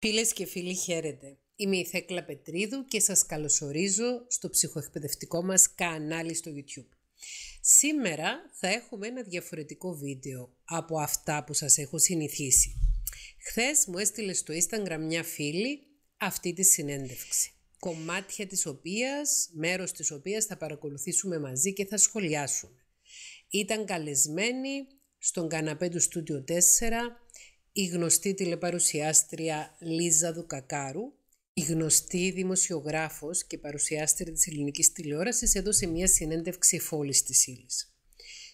Φίλες και φίλοι χαίρετε. Είμαι η Θέκλα Πετρίδου και σας καλωσορίζω στο ψυχοεκπαιδευτικό μας κανάλι στο YouTube. Σήμερα θα έχουμε ένα διαφορετικό βίντεο από αυτά που σας έχω συνηθίσει. Χθες μου έστειλε στο Instagram μια φίλη αυτή τη συνέντευξη. Κομμάτια της οποίας, μέρος της οποίας θα παρακολουθήσουμε μαζί και θα σχολιάσουμε. Ήταν καλεσμένη στον καναπέ του Studio 4 η γνωστή τηλεπαρουσιάστρια Λίζα Δουκακάρου, η γνωστή δημοσιογράφος και παρουσιάστρια της ελληνικής τηλεόρασης έδωσε μια συνέντευξη φόλης της ύλης,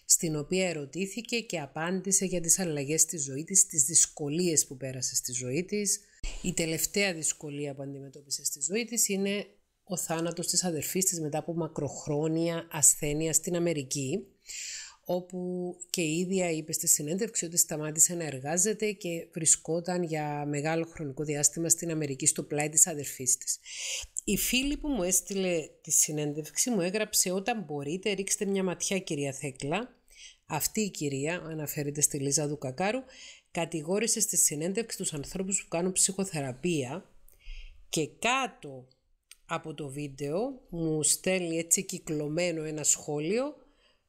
στην οποία ερωτήθηκε και απάντησε για τις αλλαγές στη ζωή της, τις δυσκολίες που πέρασε στη ζωή της. Η τελευταία δυσκολία που αντιμετώπισε στη ζωή της είναι ο θάνατος της αδερφής της μετά από μακροχρόνια ασθένεια στην Αμερική όπου και η ίδια είπε στη συνέντευξη ότι σταμάτησε να εργάζεται και βρισκόταν για μεγάλο χρονικό διάστημα στην Αμερική στο πλάι της αδερφής της. Η φίλη που μου έστειλε τη συνέντευξη μου έγραψε «Όταν μπορείτε ρίξτε μια ματιά κυρία Θέκλα». Αυτή η κυρία, αναφέρεται στη Λίζα Δουκακάρου, κατηγόρησε στη συνέντευξη τους ανθρώπους που κάνουν ψυχοθεραπεία και κάτω από το βίντεο μου στέλνει έτσι κυκλωμένο ένα σχόλιο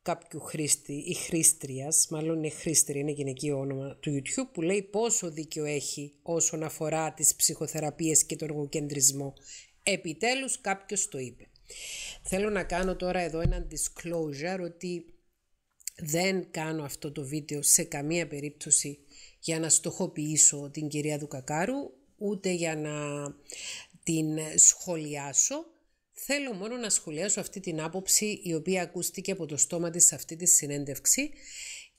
κάποιου χρήστη ή χρήστριας, μάλλον είναι χρήστρια, είναι γυναικείο όνομα του YouTube, που λέει πόσο δίκιο έχει όσον αφορά τις ψυχοθεραπείες και τον εργοκεντρισμό. Επιτέλους κάποιος το είπε. Θέλω να κάνω τώρα εδώ ένα disclosure ότι δεν κάνω αυτό το βίντεο σε καμία περίπτωση για να στοχοποιήσω την κυρία Δουκακάρου, ούτε για να την σχολιάσω. Θέλω μόνο να σχολιάσω αυτή την άποψη η οποία ακούστηκε από το στόμα της σε αυτή τη συνέντευξη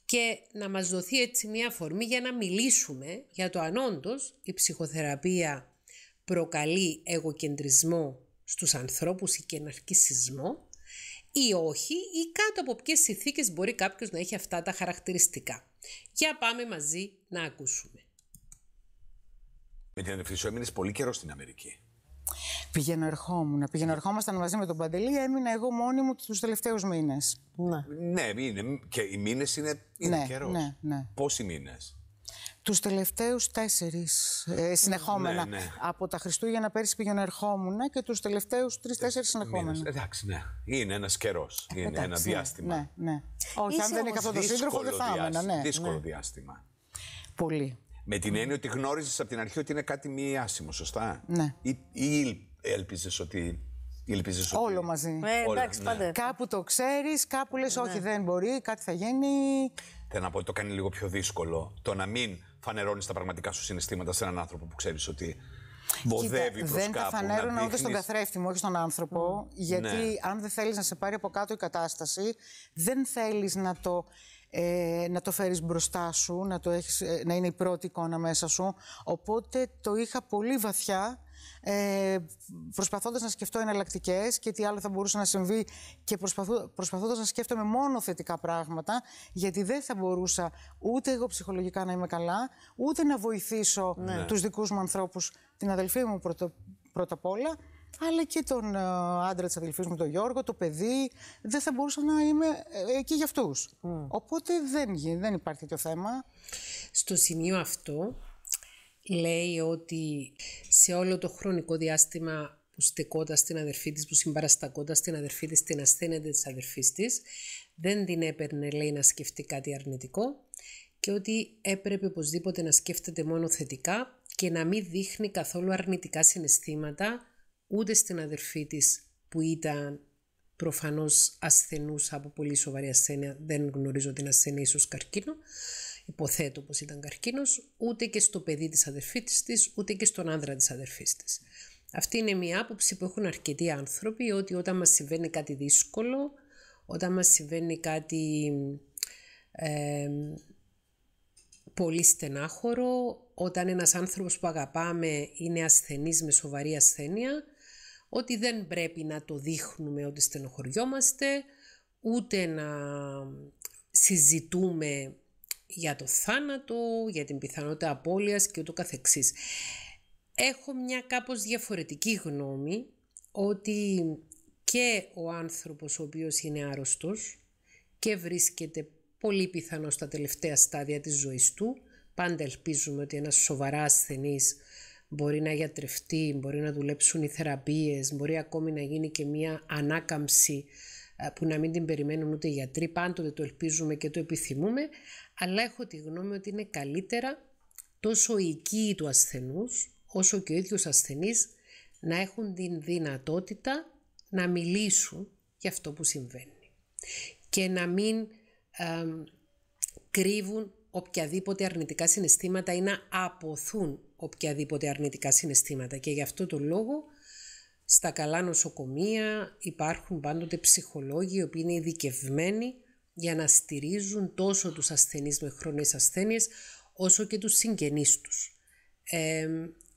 και να μας δοθεί έτσι μια αφορμή για να μιλήσουμε για το αν όντως η ψυχοθεραπεία προκαλεί εγωκεντρισμό στους ανθρώπους ή και ναρκισισμό ή όχι ή κάτω από ποιες συνθήκες μπορεί κάποιος να έχει αυτά τα χαρακτηριστικά. Για πάμε μαζί να ακούσουμε. Με την ανευθυνσία, πολύ καιρό στην Αμερική. Πηγαίνω, ερχόμουν. Πηγαίνω, ερχόμασταν μαζί με τον Παντελή. Έμεινα εγώ μόνη μου τους τελευταίους μήνες. Ναι. ναι, είναι. Και οι μήνες είναι, είναι ναι, καιρός. Ναι, ναι. Πόσοι μήνες. Τους τελευταίους τέσσερις ε, ναι, συνεχόμενα. Ναι. Από τα Χριστούγεννα πέρυσι πηγαίνω ερχόμουν και τους τελευταίους τρει-τέσσερι ε, συνεχόμενα. Μήνες. Ε, εντάξει, ναι. Είναι ένας καιρός. Ε, είναι ένα διάστημα. Ναι, ναι. Όχι, Είσαι αν δεν είχα αυτό το σύντροφο, δεν θα έμενα. Ναι, δύσκολο διάστημα. Πολύ. Με την έννοια ότι γνώριζες από την αρχή ότι είναι κάτι μη άσημο, σωστά. Ναι. Ή, ή ελπίζε ότι. ότι... Όλο μαζί. Ε, εντάξει, Όλα, ναι. Κάπου το ξέρεις, κάπου λες: ναι. Όχι, δεν μπορεί, κάτι θα γίνει. Θέλω να πω ότι το κάνει λίγο πιο δύσκολο το να μην φανερώνεις τα πραγματικά σου συναισθήματα σε έναν άνθρωπο που ξέρεις ότι Βοδεύει Κοίτα, προς δεν κάπου, τα φανέρω να ούτε στον καθρέφτη μου, όχι στον άνθρωπο. Ναι. Γιατί αν δεν θέλεις να σε πάρει από κάτω η κατάσταση, δεν θέλεις να το ε, να το φέρεις μπροστά σου, να, το έχεις, ε, να είναι η πρώτη εικόνα μέσα σου. Οπότε το είχα πολύ βαθιά, ε, προσπαθώντας να σκεφτώ εναλλακτικές και τι άλλο θα μπορούσε να συμβεί και προσπαθώ, προσπαθώντας να σκέφτομαι μόνο θετικά πράγματα, γιατί δεν θα μπορούσα ούτε εγώ ψυχολογικά να είμαι καλά, ούτε να βοηθήσω ναι. τους δικούς μου ανθρώπους, την αδελφή μου πρώτα απ' όλα, αλλά και τον ε, άντρα της αδελφής μου, τον Γιώργο, το παιδί, δεν θα μπορούσα να είμαι ε, εκεί για αυτούς. Οπότε δεν, δεν υπάρχει τέτοιο θέμα. Στο σημείο αυτό, λέει ότι σε όλο το χρονικό διάστημα που στεκόταν στην αδερφή της, που συμπαραστακόταν στην αδερφή της, την ασθένεια της αδερφής της, δεν την έπαιρνε, λέει, να σκεφτεί κάτι αρνητικό και ότι έπρεπε οπωσδήποτε να σκέφτεται μόνο θετικά και να μην δείχνει καθόλου αρνητικά συναισθήματα ούτε στην αδερφή της που ήταν προφανώς ασθενούς από πολύ σοβαρή ασθένεια, δεν γνωρίζω την ασθενή ίσως καρκίνο, υποθέτω πως ήταν καρκίνος, ούτε και στο παιδί της αδερφής της, ούτε και στον άντρα της αδερφής της. Αυτή είναι μια άποψη που έχουν αρκετοί άνθρωποι, ότι όταν μας συμβαίνει κάτι δύσκολο, όταν μας συμβαίνει κάτι πολύ στενάχωρο, όταν ένας άνθρωπος που αγαπάμε είναι ασθενής με σοβαρή ασθένεια, ότι δεν πρέπει να το δείχνουμε ότι στενοχωριόμαστε, ούτε να συζητούμε για το θάνατο, για την πιθανότητα απώλειας και ούτω καθεξής. Έχω μια κάπως διαφορετική γνώμη ότι και ο άνθρωπος ο οποίος είναι άρρωστος και βρίσκεται πολύ πιθανό στα τελευταία στάδια της ζωής του, πάντα ελπίζουμε ότι ένας σοβαρά ασθενής μπορεί να γιατρευτεί, μπορεί να δουλέψουν οι θεραπείες, μπορεί ακόμη να γίνει και μια ανάκαμψη ε, που να μην την περιμένουν ούτε οι γιατροί, πάντοτε το ελπίζουμε και το επιθυμούμε, αλλά έχω τη γνώμη ότι είναι καλύτερα τόσο οι οικοί του ασθενούς, όσο και ο ίδιος ασθενής, να έχουν την δυνατότητα να μιλήσουν για αυτό που συμβαίνει και να μην κρύβουν οποιαδήποτε αρνητικά συναισθήματα ή να αποθούν οποιαδήποτε αρνητικά συναισθήματα και γι' αυτό το λόγο στα καλά νοσοκομεία υπάρχουν πάντοτε ψυχολόγοι οι οποίοι είναι ειδικευμένοι για να στηρίζουν τόσο τους ασθενείς με χρονές ασθένειες όσο και τους συγγενείς τους.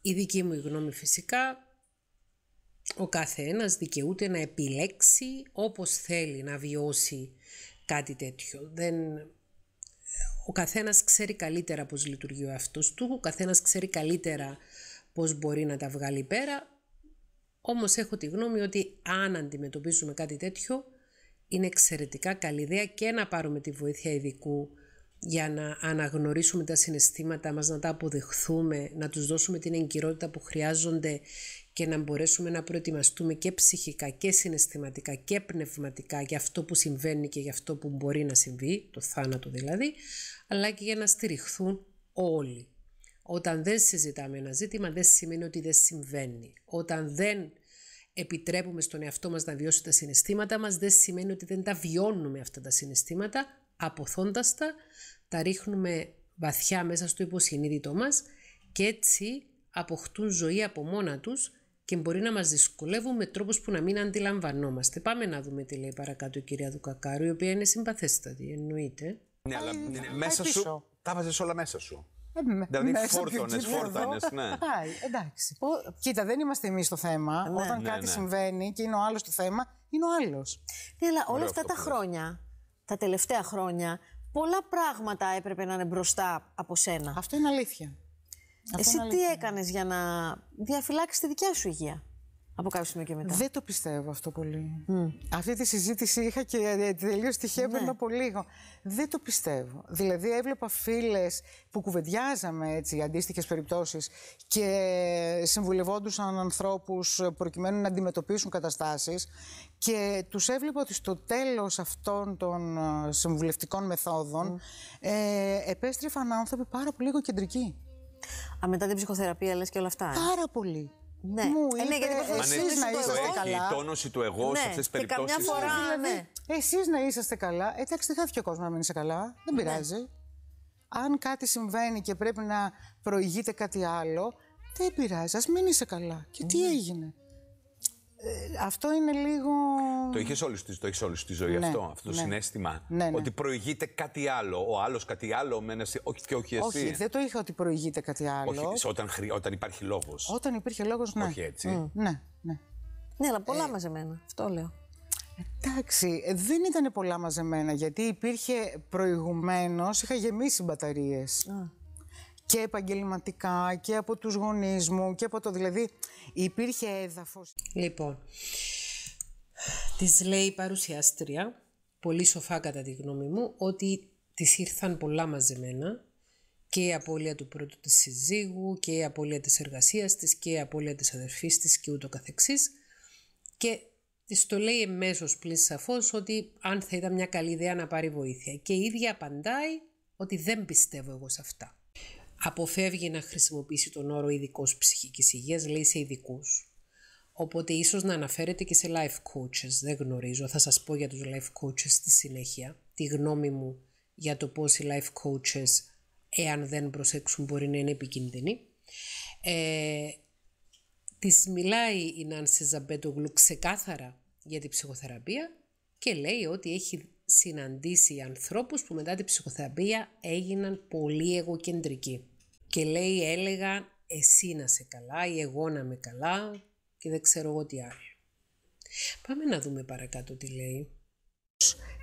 η δική μου γνώμη φυσικά, ο κάθε ένας δικαιούται να επιλέξει όπως θέλει να βιώσει κάτι τέτοιο. Δεν ο καθένας ξέρει καλύτερα πώς λειτουργεί ο αυτός του, ο καθένας ξέρει καλύτερα πώς μπορεί να τα βγάλει πέρα, όμως έχω τη γνώμη ότι αν αντιμετωπίζουμε κάτι τέτοιο, είναι εξαιρετικά καλή ιδέα και να πάρουμε τη βοήθεια ειδικού για να αναγνωρίσουμε τα συναισθήματα μας, να τα αποδεχθούμε, να τους δώσουμε την εγκυρότητα που χρειάζονται και να μπορέσουμε να προετοιμαστούμε και ψυχικά και συναισθηματικά και πνευματικά για αυτό που συμβαίνει και για αυτό που μπορεί να συμβεί, το θάνατο δηλαδή, αλλά και για να στηριχθούν όλοι. Όταν δεν συζητάμε ένα ζήτημα δεν σημαίνει ότι δεν συμβαίνει. Όταν δεν επιτρέπουμε στον εαυτό μας να βιώσει τα συναισθήματα μας δεν σημαίνει ότι δεν τα βιώνουμε αυτά τα συναισθήματα, αποθώντας τα, τα ρίχνουμε βαθιά μέσα στο υποσυνείδητό μας και έτσι αποκτούν ζωή από μόνα τους και μπορεί να μας δυσκολεύουν με τρόπους που να μην αντιλαμβανόμαστε. Πάμε να δούμε τι λέει παρακάτω η κυρία Δουκακάρου, η οποία είναι συμπαθέστατη, εννοείται. Ναι, αλλά ε, ναι, μέσα σου, τα βάζεις όλα μέσα σου. Ε, δηλαδή φόρτωνε, Ναι. εντάξει. Ο, κοίτα, δεν είμαστε εμείς το θέμα. Ναι, Όταν ναι, κάτι ναι. συμβαίνει και είναι ο άλλος το θέμα, είναι ο άλλος. Ναι, αλλά όλα αυτά τα χρόνια, τα τελευταία χρόνια, πολλά πράγματα έπρεπε να είναι μπροστά από σένα. Αυτό είναι αλήθεια. Αυτό Εσύ τι έκανες για να διαφυλάξεις τη δικιά σου υγεία από κάποιο σημείο και μετά. Δεν το πιστεύω αυτό πολύ. Mm. Αυτή τη συζήτηση είχα και ε, ε, τελείως τυχαία ναι. πριν από λίγο. Δεν το πιστεύω. Δηλαδή, έβλεπα φίλες που κουβεντιάζαμε έτσι, αντίστοιχες περιπτώσεις και συμβουλευόντουσαν ανθρώπους προκειμένου να αντιμετωπίσουν καταστάσεις. Και τους έβλεπα ότι στο τέλος αυτών των ε, συμβουλευτικών μεθόδων ε, επέστρεφαν άνθρωποι πάρα πολύ κεντρικοί. Α, μετά την ψυχοθεραπεία λες και όλα αυτά. Ε? Πάρα πολύ. Ναι. Μου ε, ναι, είπε, γιατί εσείς να είσαστε εγώ, καλά. Η τόνωση του εγώ σε ναι, αυτές τις περιπτώσεις. καμιά φορά, ναι. δηλαδή, Εσείς να είσαστε καλά. Ε, εντάξει, δεν χάθηκε ο κόσμος να μείνει είσαι καλά. Δεν πειράζει. Αν κάτι συμβαίνει και πρέπει να προηγείται κάτι άλλο, δεν πειράζει. Ας μην καλά. Και τι έγινε. Ε, αυτό είναι λίγο. Το είχες όλη, το ζωή ναι, αυτό, αυτό το ναι. συνέστημα. Ναι, ότι προηγείται κάτι άλλο. Ο άλλος κάτι άλλο, με όχι και όχι εσύ. Όχι, δεν το είχα ότι προηγείται κάτι άλλο. Όχι, όταν, χρ όταν υπάρχει λόγος. Όταν υπήρχε λόγος, ναι. Όχι έτσι. Ναι, ναι. Ναι, αλλά πολλά ε, μαζεμένα. Αυτό λέω. Εντάξει, δεν ήταν πολλά μαζεμένα γιατί υπήρχε προηγουμένως, είχα γεμίσει μπαταρίες και επαγγελματικά και από τους γονείς μου και από το δηλαδή υπήρχε έδαφος. Λοιπόν, της λέει η παρουσιάστρια, πολύ σοφά κατά τη γνώμη μου, ότι της ήρθαν πολλά μαζεμένα και η απώλεια του πρώτου της συζύγου και η απώλεια της εργασίας της και η απώλεια της αδερφής της και ούτω καθεξής και Της το λέει εμέσως πλήν σαφώς ότι αν θα ήταν μια καλή ιδέα να πάρει βοήθεια. Και η ίδια απαντάει ότι δεν πιστεύω εγώ σε αυτά. Αποφεύγει να χρησιμοποιήσει τον όρο ειδικός ψυχικής υγείας, λέει σε ειδικούς. Οπότε ίσως να αναφέρεται και σε life coaches, δεν γνωρίζω, θα σας πω για τους life coaches στη συνέχεια, τη γνώμη μου για το πώς οι life coaches, εάν δεν προσέξουν, μπορεί να είναι επικίνδυνοι. Ε, μιλάει η Νάνση Ζαμπέτογλου ξεκάθαρα για την ψυχοθεραπεία και λέει ότι έχει συναντήσει ανθρώπους που μετά την ψυχοθεραπεία έγιναν πολύ εγωκεντρικοί. Και λέει έλεγα εσύ να σε καλά ή εγώ να με καλά και δεν ξέρω εγώ τι άλλο. Πάμε να δούμε παρακάτω τι λέει.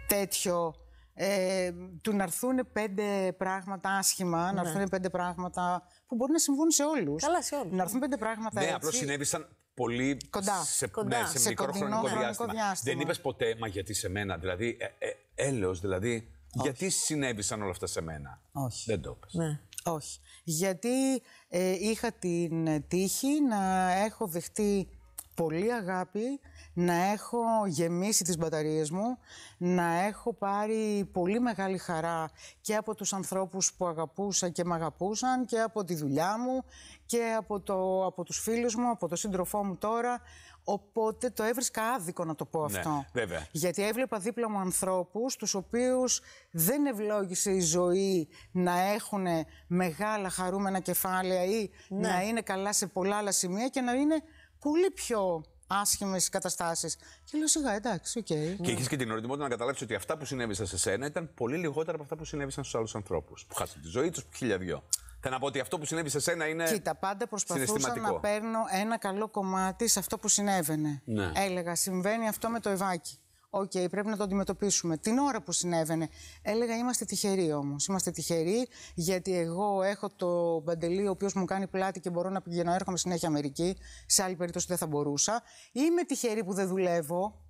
Τέτοιο ε, του να έρθουν πέντε πράγματα άσχημα, ναι. να έρθουν πέντε πράγματα που μπορεί να συμβούν σε όλους. Καλά, σε όλους. Να έρθουν πέντε πράγματα. Ναι, απλώς συνέβησαν πολύ κοντά. Σε, ναι, κοντά. Ναι, σε, σε μικρό χρονικό διάστημα. διάστημα. Δεν είπες ποτέ, μα γιατί σε μένα. Δηλαδή, ε, ε έλεος, δηλαδή, Όχι. γιατί συνέβησαν όλα αυτά σε μένα. Όχι. Δεν το Ναι. Όχι. Γιατί ε, είχα την τύχη να έχω δεχτεί πολύ αγάπη, να έχω γεμίσει τις μπαταρίες μου, να έχω πάρει πολύ μεγάλη χαρά και από τους ανθρώπους που αγαπούσα και με αγαπούσαν και από τη δουλειά μου και από, το, από τους φίλους μου, από το σύντροφό μου τώρα Οπότε το έβρισκα άδικο να το πω ναι, αυτό. βέβαια. Γιατί έβλεπα δίπλα μου ανθρώπους τους οποίους δεν ευλόγησε η ζωή να έχουν μεγάλα χαρούμενα κεφάλαια ή ναι. να είναι καλά σε πολλά άλλα σημεία και να είναι πολύ πιο άσχημες καταστάσεις. Και λέω σιγά, εντάξει, οκ. Okay. Και είχες και την οριμότητα να καταλάβεις ότι αυτά που συνέβησαν σε σένα ήταν πολύ λιγότερα από αυτά που συνέβησαν στους άλλους ανθρώπους. Που χάσαν τη ζωή τους, χιλιαδιο. Θέλω να πω ότι αυτό που συνέβη σε σένα είναι. Κοίτα, πάντα προσπαθούσα να παίρνω ένα καλό κομμάτι σε αυτό που συνέβαινε. Ναι. Έλεγα, συμβαίνει αυτό με το Ιβάκι. Οκ, okay, πρέπει να το αντιμετωπίσουμε. Την ώρα που συνέβαινε, έλεγα είμαστε τυχεροί όμως. Είμαστε τυχεροί γιατί εγώ έχω το Μπαντελή, ο οποίος μου κάνει πλάτη και μπορώ να πηγαίνω, έρχομαι συνέχεια Αμερική. Σε άλλη περίπτωση δεν θα μπορούσα. Είμαι τυχερή που δεν δουλεύω.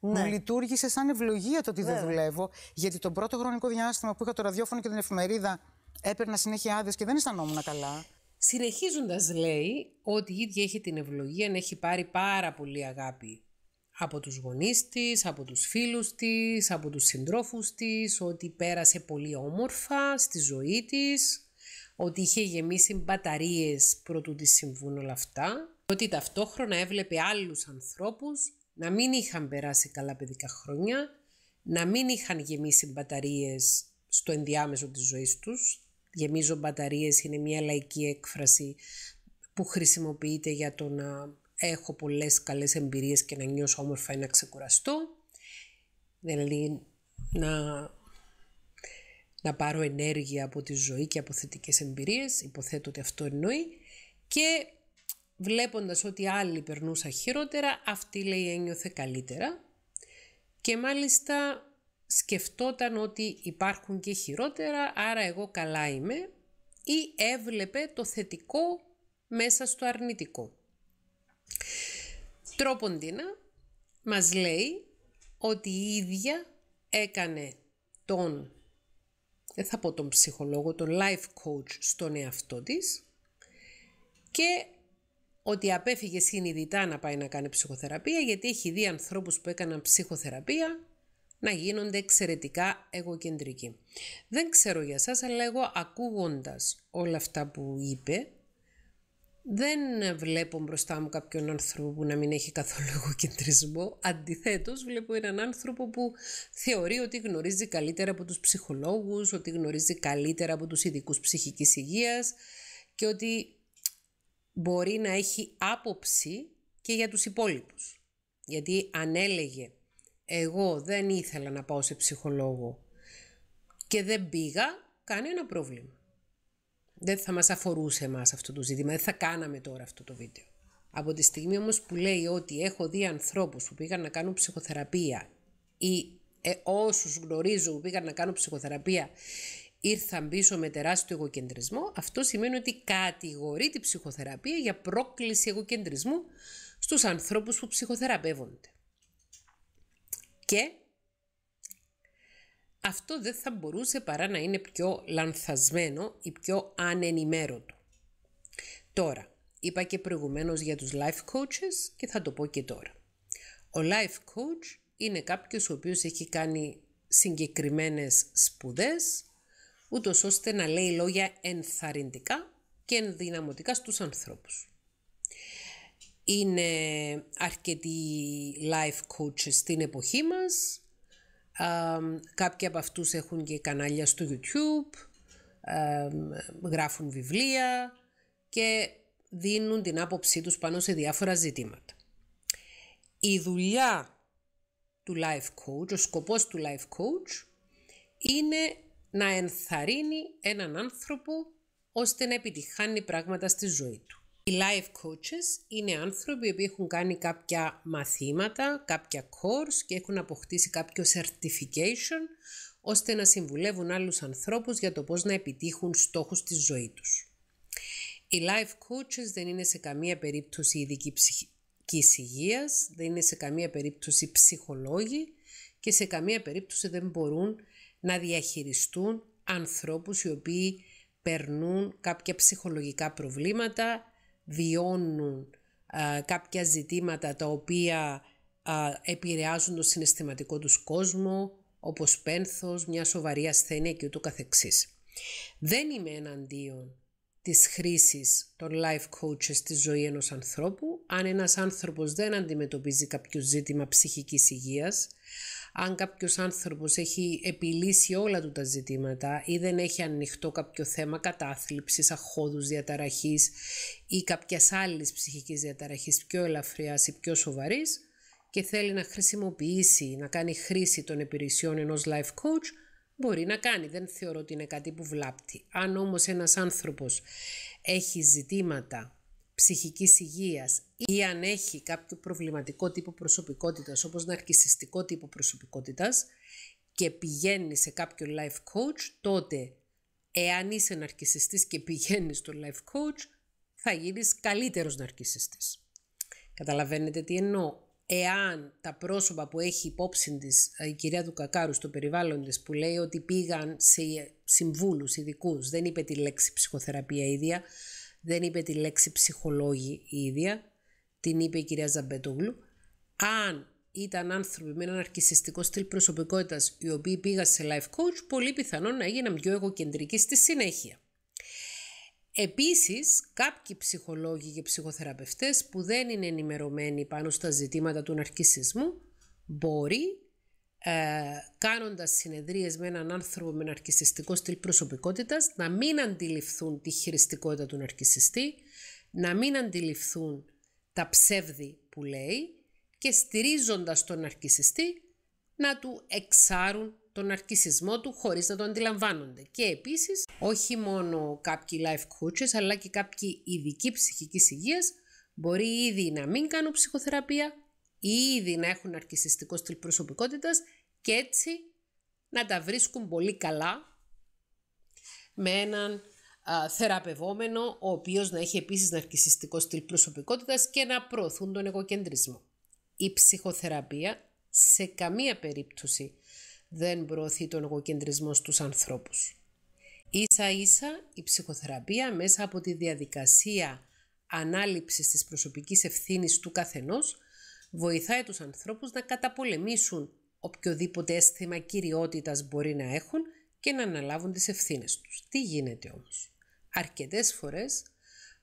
Ναι. Μου λειτουργήσε σαν ευλογία το ότι Βέβαια. δεν δουλεύω. Γιατί τον πρώτο χρονικό διάστημα που είχα το ραδιόφωνο και την εφημερίδα έπαιρνα συνέχεια άδειες και δεν αισθανόμουν καλά. Συνεχίζοντας, λέει ότι η ίδια έχει την ευλογία να έχει πάρει πάρα πολύ αγάπη από τους γονείς της, από τους φίλους της, από τους συντρόφους της, ότι πέρασε πολύ όμορφα στη ζωή της, ότι είχε γεμίσει μπαταρίες προτού της συμβούν όλα αυτά, ότι ταυτόχρονα έβλεπε άλλους ανθρώπους να μην είχαν περάσει καλά παιδικά χρόνια, να μην είχαν γεμίσει μπαταρίες στο ενδιάμεσο της ζωής τους, γεμίζω μπαταρίες είναι μια λαϊκή έκφραση που χρησιμοποιείται για το να έχω πολλές καλές εμπειρίες και να νιώσω όμορφα ή να ξεκουραστώ. Δηλαδή να, να πάρω ενέργεια από τη ζωή και από θετικές εμπειρίες, υποθέτω ότι αυτό εννοεί. Και βλέποντας ότι άλλοι περνούσα χειρότερα, αυτή λέει ένιωθε καλύτερα. Και μάλιστα σκεφτόταν ότι υπάρχουν και χειρότερα, άρα εγώ καλά είμαι ή έβλεπε το θετικό μέσα στο αρνητικό. Τρόποντίνα μας λέει ότι η ίδια έκανε τον, δεν θα πω τον ψυχολόγο, τον life coach στον εαυτό της και ότι απέφυγε συνειδητά να πάει να κάνει ψυχοθεραπεία γιατί έχει δει ανθρώπους που έκαναν ψυχοθεραπεία να γίνονται εξαιρετικά εγωκεντρικοί. Δεν ξέρω για σας, αλλά εγώ ακούγοντας όλα αυτά που είπε, δεν βλέπω μπροστά μου κάποιον άνθρωπο που να μην έχει καθόλου εγωκεντρισμό. Αντιθέτως, βλέπω έναν άνθρωπο που θεωρεί ότι γνωρίζει καλύτερα από τους ψυχολόγους, ότι γνωρίζει καλύτερα από τους ειδικούς ψυχικής υγείας και ότι μπορεί να έχει άποψη και για τους υπόλοιπους. Γιατί αν έλεγε εγώ δεν ήθελα να πάω σε ψυχολόγο και δεν πήγα, κάνει ένα πρόβλημα. Δεν θα μας αφορούσε εμάς αυτό το ζήτημα, δεν θα κάναμε τώρα αυτό το βίντεο. Από τη στιγμή όμως που λέει ότι έχω δει ανθρώπους που πήγαν να κάνουν ψυχοθεραπεία ή ε, όσους γνωρίζω που πήγαν να κάνουν ψυχοθεραπεία ήρθαν πίσω με τεράστιο εγωκεντρισμό, αυτό σημαίνει ότι κατηγορεί την ψυχοθεραπεία για πρόκληση εγωκεντρισμού στους ανθρώπους που ψυχοθεραπεύονται και αυτό δεν θα μπορούσε παρά να είναι πιο λανθασμένο ή πιο ανενημέρωτο. Τώρα, είπα και προηγουμένως για τους life coaches και θα το πω και τώρα. Ο life coach είναι κάποιος ο οποίος έχει κάνει συγκεκριμένες σπουδές, ούτως ώστε να λέει λόγια ενθαρρυντικά και ενδυναμωτικά στους ανθρώπους είναι αρκετοί life coaches στην εποχή μας. κάποιοι από αυτούς έχουν και κανάλια στο YouTube, γράφουν βιβλία και δίνουν την άποψή τους πάνω σε διάφορα ζητήματα. Η δουλειά του life coach, ο σκοπός του life coach είναι να ενθαρρύνει έναν άνθρωπο ώστε να επιτυχάνει πράγματα στη ζωή του. Οι life coaches είναι άνθρωποι που έχουν κάνει κάποια μαθήματα, κάποια course και έχουν αποκτήσει κάποιο certification ώστε να συμβουλεύουν άλλους ανθρώπους για το πώς να επιτύχουν στόχους της ζωής τους. Οι life coaches δεν είναι σε καμία περίπτωση ειδικοί ψυχικής υγείας, δεν είναι σε καμία περίπτωση ψυχολόγοι και σε καμία περίπτωση δεν μπορούν να διαχειριστούν ανθρώπους οι οποίοι περνούν κάποια ψυχολογικά προβλήματα βιώνουν κάποια ζητήματα τα οποία επηρεάζουν το συναισθηματικό τους κόσμο, όπως πένθος, μια σοβαρή ασθένεια και ούτω καθεξής. Δεν είμαι εναντίον της χρήσης των life coaches στη ζωή ενός ανθρώπου. Αν ένας άνθρωπος δεν αντιμετωπίζει κάποιο ζήτημα ψυχικής υγείας, αν κάποιος άνθρωπος έχει επιλύσει όλα του τα ζητήματα ή δεν έχει ανοιχτό κάποιο θέμα κατάθλιψης, αχώδους διαταραχής ή κάποιας άλλης ψυχικής διαταραχής, πιο ελαφριάς ή πιο σοβαρής και θέλει να χρησιμοποιήσει, να κάνει χρήση των υπηρεσιών ενός life coach, μπορεί να κάνει. Δεν θεωρώ ότι είναι κάτι που βλάπτει. Αν όμως ένας άνθρωπος έχει ζητήματα ψυχικής υγείας ή αν έχει κάποιο προβληματικό τύπο προσωπικότητας όπως ναρκισιστικό τύπο προσωπικότητας και πηγαίνει σε κάποιο life coach, τότε εάν είσαι ναρκισιστής και πηγαίνεις στο life coach, θα γίνεις καλύτερος ναρκισιστής. Καταλαβαίνετε τι εννοώ. Εάν τα πρόσωπα που έχει υπόψη της ε, η κυρία Δουκακάρου στο περιβάλλον της, που λέει ότι πήγαν σε συμβούλους, ειδικούς, δεν είπε τη λέξη ψυχοθεραπεία ίδια, δεν είπε τη λέξη ψυχολόγη η ίδια, την είπε η κυρία Ζαμπετούγλου. Αν ήταν άνθρωποι με έναν αρκισιστικό στυλ προσωπικότητας, οι οποίοι πήγαν σε life coach, πολύ πιθανόν να έγιναν πιο εγωκεντρικοί στη συνέχεια. Επίσης, κάποιοι ψυχολόγοι και ψυχοθεραπευτές που δεν είναι ενημερωμένοι πάνω στα ζητήματα του ναρκισισμού μπορεί ε, κάνοντας συνεδρίες με έναν άνθρωπο με ναρκισιστικό στυλ προσωπικότητας, να μην αντιληφθούν τη χειριστικότητα του ναρκισιστή, να μην αντιληφθούν τα ψεύδη που λέει και στηρίζοντας τον ναρκισιστή να του εξάρουν τον αρκισισμό του χωρίς να τον αντιλαμβάνονται. Και επίσης, όχι μόνο κάποιοι life coaches, αλλά και κάποιοι ειδικοί ψυχικής υγείας μπορεί ήδη να μην κάνουν ψυχοθεραπεία ή ήδη να έχουν αρκισιστικό στυλ προσωπικότητας και έτσι να τα βρίσκουν πολύ καλά με έναν α, θεραπευόμενο ο οποίος να έχει επίσης ναρκισιστικό στυλ προσωπικότητας και να προωθούν τον εγωκεντρισμό. Η ψυχοθεραπεία σε καμία περίπτωση δεν προωθεί τον εγωκεντρισμό στους ανθρώπους. Ίσα ίσα η ψυχοθεραπεία μέσα από τη διαδικασία ανάληψης της προσωπικής ευθύνης του καθενός βοηθάει τους ανθρώπους να καταπολεμήσουν οποιοδήποτε αίσθημα κυριότητας μπορεί να έχουν και να αναλάβουν τις ευθύνες τους. Τι γίνεται όμως. Αρκετές φορές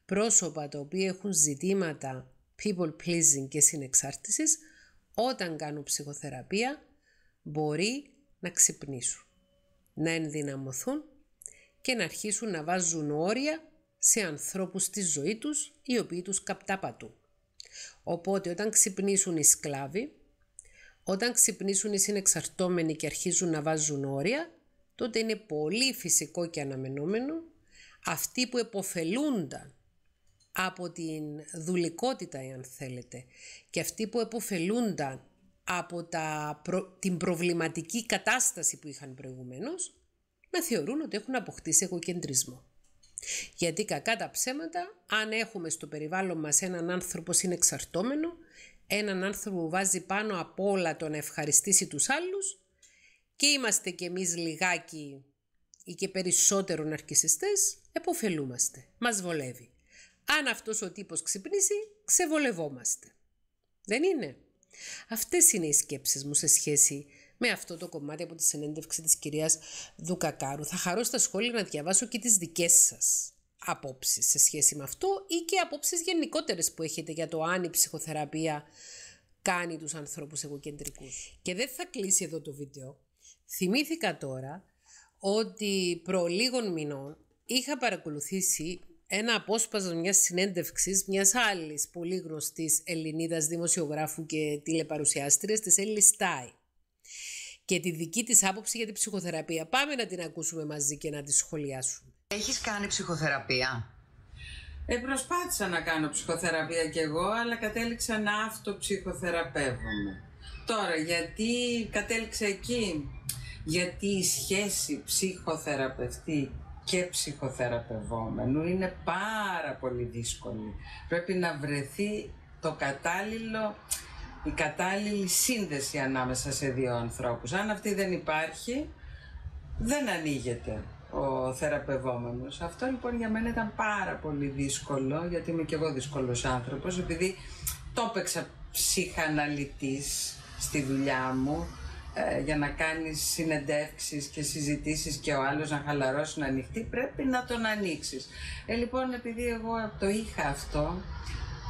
πρόσωπα τα οποία έχουν ζητήματα people pleasing και συνεξάρτησης όταν κάνουν ψυχοθεραπεία μπορεί να ξυπνήσουν, να ενδυναμωθούν και να αρχίσουν να βάζουν όρια σε ανθρώπους στη ζωή τους οι οποίοι τους καπτάπατουν. Οπότε όταν ξυπνήσουν οι σκλάβοι όταν ξυπνήσουν οι συνεξαρτώμενοι και αρχίζουν να βάζουν όρια, τότε είναι πολύ φυσικό και αναμενόμενο αυτοί που εποφελούνταν από την δουλικότητα, εάν θέλετε, και αυτοί που εποφελούνταν από την προβληματική κατάσταση που είχαν προηγουμένως, να θεωρούν ότι έχουν αποκτήσει εγωκεντρισμό. Γιατί κακά τα ψέματα, αν έχουμε στο περιβάλλον μας έναν άνθρωπο συνεξαρτώμενο, έναν άνθρωπο που βάζει πάνω απ' όλα το να ευχαριστήσει τους άλλους και είμαστε κι εμείς λιγάκι ή και περισσότερο ναρκισιστές, εποφελούμαστε, μας βολεύει. Αν αυτός ο τύπος ξυπνήσει, ξεβολευόμαστε. Δεν είναι. Αυτές είναι οι σκέψεις μου σε σχέση με αυτό το κομμάτι από τη συνέντευξη της κυρίας Δουκακάρου. Θα χαρώ στα σχόλια να διαβάσω και τις δικές σας απόψεις σε σχέση με αυτό ή και απόψεις γενικότερες που έχετε για το αν η ψυχοθεραπεία κάνει τους ανθρώπους εγωκεντρικούς. Και δεν θα κλείσει εδώ το βίντεο. Θυμήθηκα τώρα ότι προ λίγων μηνών είχα παρακολουθήσει ένα απόσπασμα μιας συνέντευξης μιας άλλης πολύ γνωστής Ελληνίδας δημοσιογράφου και τηλεπαρουσιάστριας της Έλλη Στάι και τη δική της άποψη για την ψυχοθεραπεία. Πάμε να την ακούσουμε μαζί και να τη σχολιάσουμε. Έχεις κάνει ψυχοθεραπεία. Ε, προσπάθησα να κάνω ψυχοθεραπεία κι εγώ, αλλά κατέληξα να αυτοψυχοθεραπεύομαι. Τώρα, γιατί κατέληξα εκεί. Γιατί η σχέση ψυχοθεραπευτή και ψυχοθεραπευόμενου είναι πάρα πολύ δύσκολη. Πρέπει να βρεθεί το κατάλληλο, η κατάλληλη σύνδεση ανάμεσα σε δύο ανθρώπους. Αν αυτή δεν υπάρχει, δεν ανοίγεται ο θεραπευόμενος. Αυτό λοιπόν για μένα ήταν πάρα πολύ δύσκολο, γιατί είμαι και εγώ δύσκολος άνθρωπος, επειδή το έπαιξα ψυχαναλυτής στη δουλειά μου, ε, για να κάνεις συνεντεύξεις και συζητήσεις και ο άλλος να χαλαρώσει να ανοιχτεί, πρέπει να τον ανοίξεις. Ε, λοιπόν, επειδή εγώ το είχα αυτό,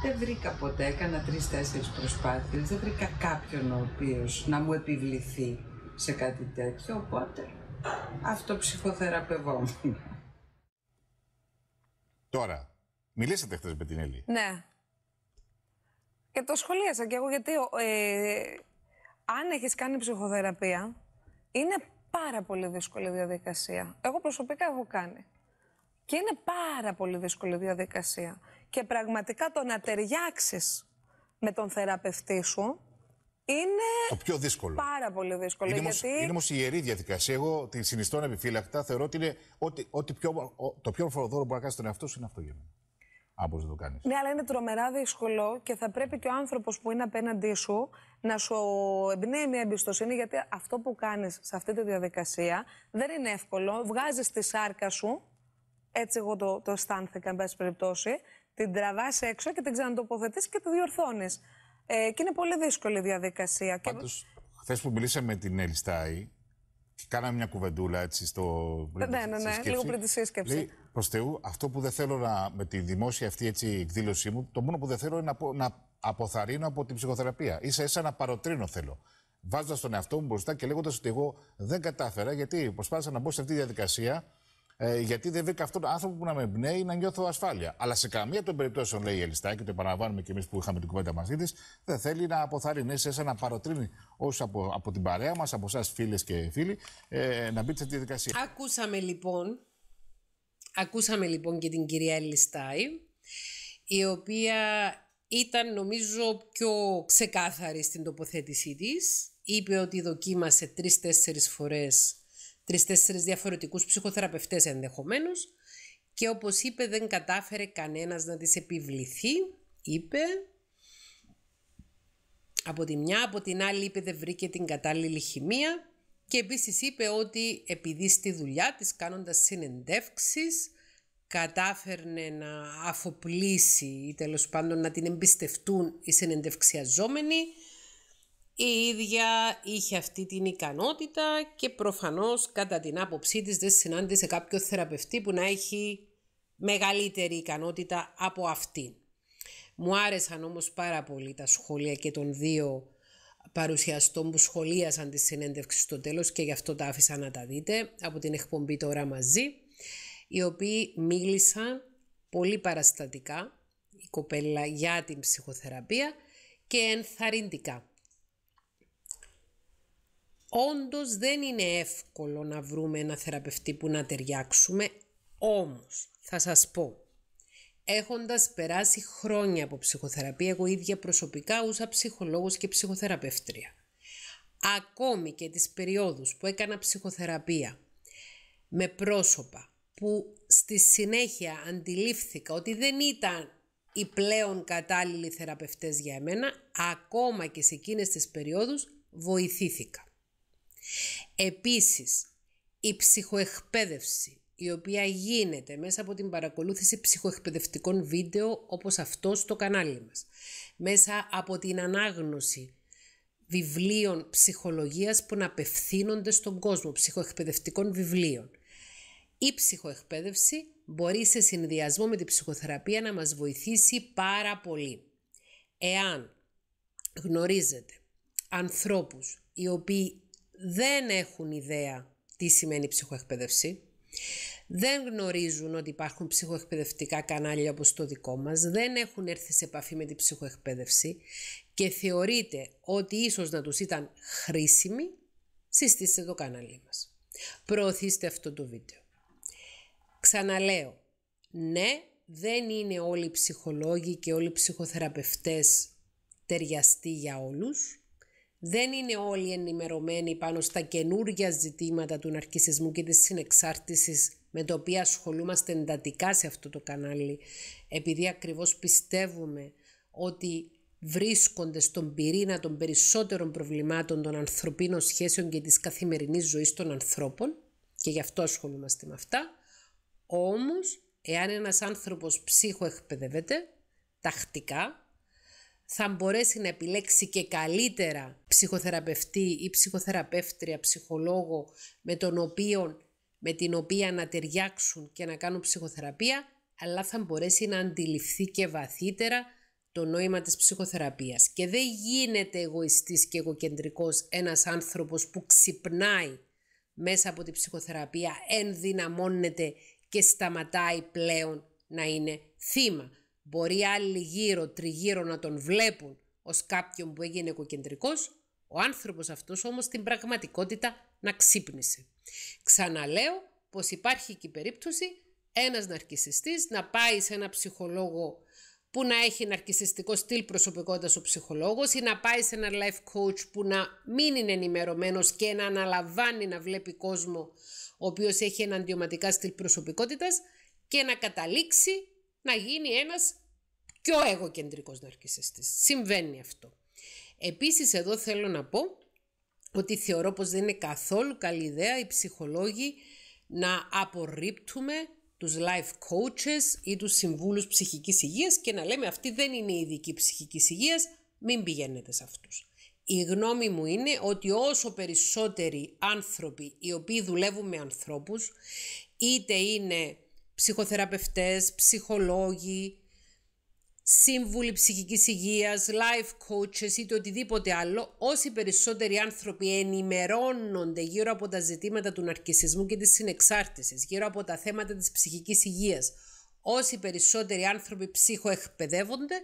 δεν βρήκα ποτέ, έκανα τρεις-τέσσερις προσπάθειες, δεν βρήκα κάποιον ο οποίος να μου επιβληθεί σε κάτι τέτοιο, οπότε αυτό Τώρα, μιλήσατε χθες με την Έλλη. Ναι. Και το σχολίασα κι εγώ γιατί ε, αν έχεις κάνει ψυχοθεραπεία, είναι πάρα πολύ δύσκολη διαδικασία. Εγώ προσωπικά έχω κάνει. Και είναι πάρα πολύ δύσκολη διαδικασία. Και πραγματικά το να ταιριάξεις με τον θεραπευτή σου, είναι το πιο δύσκολο. Πάρα πολύ δύσκολο. Είναι όμως, γιατί... η ιερή διαδικασία. Εγώ τη συνιστώ επιφύλακτα. Θεωρώ ότι, είναι, ότι, πιο, το πιο φοροδόρο που να κάνεις τον εαυτό σου είναι αυτό για μένα. το κάνεις. Ναι, αλλά είναι τρομερά δύσκολο και θα πρέπει και ο άνθρωπος που είναι απέναντί σου να σου εμπνέει μια εμπιστοσύνη, γιατί αυτό που κάνεις σε αυτή τη διαδικασία δεν είναι εύκολο. Βγάζεις τη σάρκα σου. Έτσι, εγώ το, το αισθάνθηκα, εν πάση περιπτώσει. Την τραβάς έξω και την ξανατοποθετείς και τη διορθώνεις. Ε, και είναι πολύ δύσκολη η διαδικασία. Πάντως, και... χθες που μιλήσαμε με την Ελιστάη, και κάναμε μια κουβεντούλα έτσι στο. Ναι, ναι, ναι, ναι λίγο πριν τη σύσκεψη. Λέει, προς Θεού, αυτό που δεν θέλω να, με τη δημόσια αυτή έτσι, εκδήλωσή μου, το μόνο που δεν θέλω είναι να, να αποθαρρύνω από την ψυχοθεραπεία. σα ίσα να παροτρύνω θέλω. Βάζοντας τον εαυτό μου μπροστά και λέγοντας ότι εγώ δεν κατάφερα, γιατί προσπάθησα να μπω σε αυτή τη διαδικασία ε, γιατί δεν βρήκα αυτόν τον άνθρωπο που να με εμπνέει να νιώθω ασφάλεια. Αλλά σε καμία των περιπτώσεων, λέει η Ελιστάκη, το επαναλαμβάνουμε και εμείς που είχαμε την κουβέντα μαζί της, δεν θέλει να αποθαρρυνεί, σαν να παροτρύνει όσους από, από την παρέα μας, από εσάς φίλες και φίλοι, ε, να μπείτε σε τη δικασία. Ακούσαμε λοιπόν. Ακούσαμε λοιπόν και την κυρία Ελιστάη, η οποία ήταν νομίζω πιο ξεκάθαρη στην τοποθέτησή της. Είπε ότι δοκίμασε τρεις-τέσσερις φορές τρει-τέσσερι διαφορετικούς ψυχοθεραπευτές ενδεχομένως. Και όπως είπε, δεν κατάφερε κανένας να τη επιβληθεί. Είπε. Από τη μια, από την άλλη είπε δεν βρήκε την κατάλληλη χημεία και επίσης είπε ότι επειδή στη δουλειά της κάνοντας συνεντεύξεις κατάφερνε να αφοπλίσει ή τέλος πάντων να την εμπιστευτούν οι συνεντευξιαζόμενοι η ίδια είχε αυτή την ικανότητα και προφανώς κατά την άποψή της δεν συνάντησε κάποιο θεραπευτή που να έχει μεγαλύτερη ικανότητα από αυτήν. Μου άρεσαν όμως πάρα πολύ τα σχόλια και των δύο παρουσιαστών που σχολίασαν τη συνέντευξη στο τέλος και γι' αυτό τα άφησα να τα δείτε από την εκπομπή τώρα μαζί, οι οποίοι μίλησαν πολύ παραστατικά η κοπέλα για την ψυχοθεραπεία και ενθαρρυντικά. Όντως δεν είναι εύκολο να βρούμε ένα θεραπευτή που να ταιριάξουμε, όμως θα σας πω. Έχοντας περάσει χρόνια από ψυχοθεραπεία, εγώ ίδια προσωπικά ούσα ψυχολόγος και ψυχοθεραπεύτρια. Ακόμη και τις περιόδους που έκανα ψυχοθεραπεία με πρόσωπα που στη συνέχεια αντιλήφθηκα ότι δεν ήταν οι πλέον κατάλληλοι θεραπευτές για εμένα, ακόμα και σε εκείνες τις περιόδους βοηθήθηκα. Επίσης, η ψυχοεκπαίδευση η οποία γίνεται μέσα από την παρακολούθηση ψυχοεκπαιδευτικών βίντεο όπως αυτός στο κανάλι μας. Μέσα από την ανάγνωση βιβλίων ψυχολογίας που να απευθύνονται στον κόσμο, ψυχοεκπαιδευτικών βιβλίων. Η ψυχοεκπαίδευση μπορεί σε συνδυασμό με την ψυχοθεραπεία να μας βοηθήσει πάρα πολύ. Εάν γνωρίζετε ανθρώπους οι οποίοι δεν έχουν ιδέα τι σημαίνει ψυχοεκπαίδευση. Δεν γνωρίζουν ότι υπάρχουν ψυχοεκπαιδευτικά κανάλια όπως το δικό μας, δεν έχουν έρθει σε επαφή με την ψυχοεκπαίδευση και θεωρείτε ότι ίσως να τους ήταν χρήσιμη, συστήστε το κανάλι μας. Προωθήστε αυτό το βίντεο. Ξαναλέω, ναι, δεν είναι όλοι οι ψυχολόγοι και όλοι οι ψυχοθεραπευτές ταιριαστοί για όλους, δεν είναι όλοι ενημερωμένοι πάνω στα καινούργια ζητήματα του ναρκισισμού και της συνεξάρτησης με το οποίο ασχολούμαστε εντατικά σε αυτό το κανάλι, επειδή ακριβώς πιστεύουμε ότι βρίσκονται στον πυρήνα των περισσότερων προβλημάτων των ανθρωπίνων σχέσεων και της καθημερινής ζωής των ανθρώπων και γι' αυτό ασχολούμαστε με αυτά. Όμως, εάν ένας άνθρωπος ψυχοεκπαιδεύεται τακτικά, θα μπορέσει να επιλέξει και καλύτερα ψυχοθεραπευτή ή ψυχοθεραπεύτρια, ψυχολόγο με τον οποίο, με την οποία να ταιριάξουν και να κάνουν ψυχοθεραπεία, αλλά θα μπορέσει να αντιληφθεί και βαθύτερα το νόημα της ψυχοθεραπείας. Και δεν γίνεται εγωιστής και εγωκεντρικός ένας άνθρωπος που ξυπνάει μέσα από την ψυχοθεραπεία, ενδυναμώνεται και σταματάει πλέον να είναι θύμα. Μπορεί άλλοι γύρω, τριγύρω να τον βλέπουν ως κάποιον που έγινε οικοκεντρικός, ο άνθρωπος αυτός όμως την πραγματικότητα να ξύπνησε. Ξαναλέω πως υπάρχει και η περίπτωση ένας ναρκισιστής να πάει σε ένα ψυχολόγο που να έχει ναρκισιστικό στυλ προσωπικότητας ο ψυχολόγος ή να πάει σε ένα life coach που να μην είναι ενημερωμένος και να αναλαμβάνει να βλέπει κόσμο ο οποίος έχει εναντιωματικά στυλ προσωπικότητας και να καταλήξει να γίνει ένας πιο εγωκεντρικός ναρκισιστής. Συμβαίνει αυτό. Επίσης εδώ θέλω να πω ότι θεωρώ πως δεν είναι καθόλου καλή ιδέα οι ψυχολόγοι να απορρίπτουμε τους life coaches ή τους συμβούλους ψυχικής υγείας και να λέμε αυτή δεν είναι η ειδική ψυχικής υγείας, μην πηγαίνετε σε αυτούς. Η γνώμη μου είναι ότι όσο περισσότεροι άνθρωποι οι οποίοι δουλεύουν με ανθρώπους, είτε είναι ψυχοθεραπευτές, ψυχολόγοι, σύμβουλοι ψυχικής υγείας, life coaches ή το οτιδήποτε άλλο, όσοι περισσότεροι άνθρωποι ενημερώνονται γύρω από τα ζητήματα του ναρκισισμού και της συνεξάρτησης, γύρω από τα θέματα της ψυχικής υγείας, όσοι περισσότεροι άνθρωποι ψυχοεκπαιδεύονται,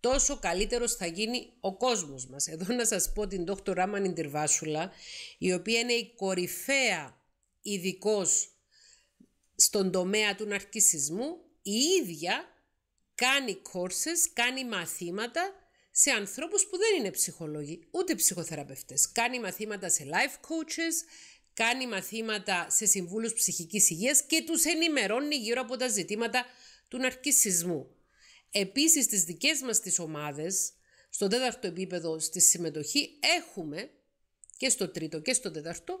τόσο καλύτερος θα γίνει ο κόσμος μας. Εδώ να σας πω την Dr. Raman η οποία είναι η κορυφαία ειδικός στον τομέα του ναρκισισμού η ίδια κάνει courses, κάνει μαθήματα σε ανθρώπους που δεν είναι ψυχολόγοι, ούτε ψυχοθεραπευτές. Κάνει μαθήματα σε life coaches, κάνει μαθήματα σε συμβούλους ψυχικής υγείας και τους ενημερώνει γύρω από τα ζητήματα του ναρκισισμού. Επίσης, στις δικές μας τις ομάδες, στο τέταρτο επίπεδο στη συμμετοχή, έχουμε και στο τρίτο και στο τέταρτο,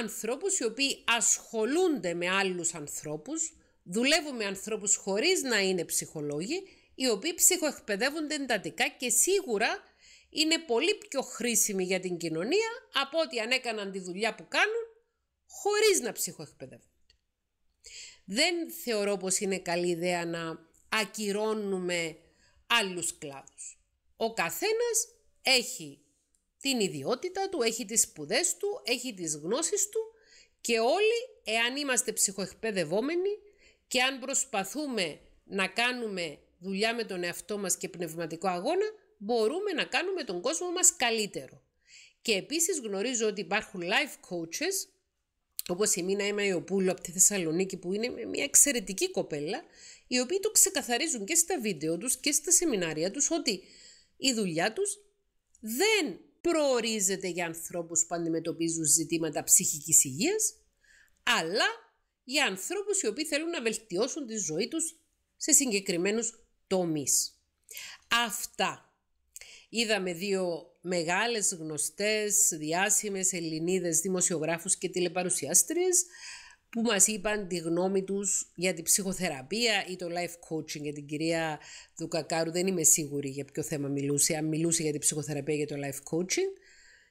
ανθρώπους οι οποίοι ασχολούνται με άλλους ανθρώπους, δουλεύουν με ανθρώπους χωρίς να είναι ψυχολόγοι, οι οποίοι ψυχοεκπαιδεύονται εντατικά και σίγουρα είναι πολύ πιο χρήσιμοι για την κοινωνία από ότι αν έκαναν τη δουλειά που κάνουν χωρίς να ψυχοεκπαιδεύονται. Δεν θεωρώ πως είναι καλή ιδέα να ακυρώνουμε άλλους κλάδους. Ο καθένας έχει την ιδιότητα του, έχει τις σπουδές του, έχει τις γνώσεις του και όλοι, εάν είμαστε ψυχοεκπαιδευόμενοι και αν προσπαθούμε να κάνουμε δουλειά με τον εαυτό μας και πνευματικό αγώνα, μπορούμε να κάνουμε τον κόσμο μας καλύτερο. Και επίσης γνωρίζω ότι υπάρχουν life coaches, όπως η Μίνα ο από τη Θεσσαλονίκη που είναι μια εξαιρετική κοπέλα, οι οποίοι το ξεκαθαρίζουν και στα βίντεο τους και στα σεμινάρια τους ότι η δουλειά τους δεν προορίζεται για ανθρώπους που αντιμετωπίζουν ζητήματα ψυχικής υγείας, αλλά για ανθρώπους οι οποίοι θέλουν να βελτιώσουν τη ζωή τους σε συγκεκριμένους τομείς. Αυτά. Είδαμε δύο μεγάλες γνωστές, διάσημες Ελληνίδες δημοσιογράφους και τηλεπαρουσιάστριες που μας είπαν τη γνώμη τους για την ψυχοθεραπεία ή το life coaching για την κυρία Δουκακάρου. Δεν είμαι σίγουρη για ποιο θέμα μιλούσε, αν μιλούσε για την ψυχοθεραπεία ή για το life coaching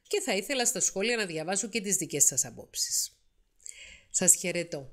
και θα ήθελα στα σχόλια να διαβάσω και τις δικές σας απόψεις. Σας χαιρετώ.